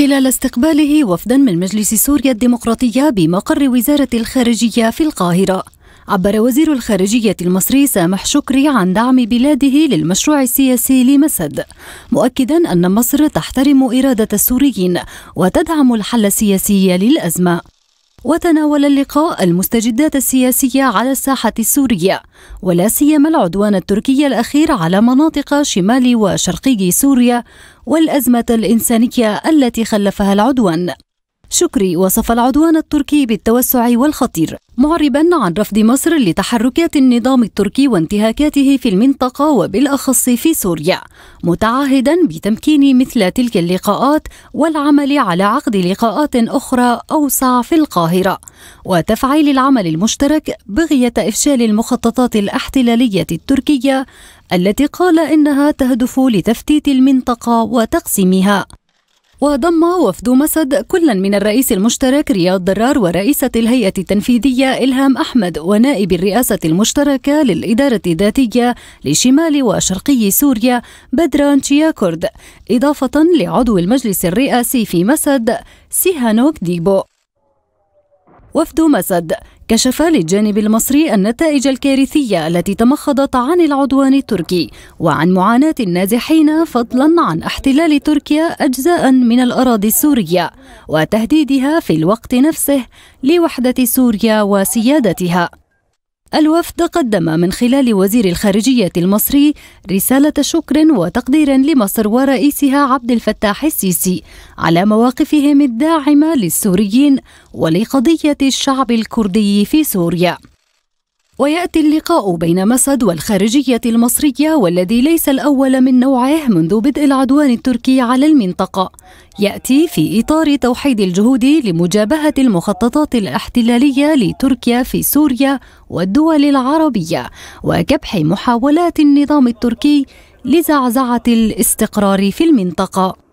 خلال استقباله وفدا من مجلس سوريا الديمقراطية بمقر وزارة الخارجية في القاهرة عبر وزير الخارجية المصري سامح شكري عن دعم بلاده للمشروع السياسي لمسد مؤكدا أن مصر تحترم إرادة السوريين وتدعم الحل السياسي للأزمة وتناول اللقاء المستجدات السياسية على الساحة السورية ولا سيما العدوان التركي الأخير على مناطق شمال وشرقي سوريا والأزمة الإنسانية التي خلفها العدوان شكري وصف العدوان التركي بالتوسع والخطير معربا عن رفض مصر لتحركات النظام التركي وانتهاكاته في المنطقة وبالأخص في سوريا متعهدا بتمكين مثل تلك اللقاءات والعمل على عقد لقاءات أخرى أوسع في القاهرة وتفعيل العمل المشترك بغية إفشال المخططات الاحتلالية التركية التي قال إنها تهدف لتفتيت المنطقة وتقسيمها وضم وفد مسد كلا من الرئيس المشترك رياض درار ورئيسة الهيئة التنفيذية إلهام أحمد ونائب الرئاسة المشتركة للإدارة الذاتية لشمال وشرقي سوريا بدران تشياكورد إضافة لعضو المجلس الرئاسي في مسد سيهانوك ديبو وفد مسد كشف للجانب المصري النتائج الكارثية التي تمخضت عن العدوان التركي وعن معاناة النازحين فضلا عن احتلال تركيا أجزاء من الأراضي السورية وتهديدها في الوقت نفسه لوحدة سوريا وسيادتها الوفد قدم من خلال وزير الخارجية المصري رسالة شكر وتقدير لمصر ورئيسها عبد الفتاح السيسي على مواقفهم الداعمة للسوريين ولقضية الشعب الكردي في سوريا. ويأتي اللقاء بين مسد والخارجية المصرية والذي ليس الأول من نوعه منذ بدء العدوان التركي على المنطقة يأتي في إطار توحيد الجهود لمجابهة المخططات الاحتلالية لتركيا في سوريا والدول العربية وكبح محاولات النظام التركي لزعزعة الاستقرار في المنطقة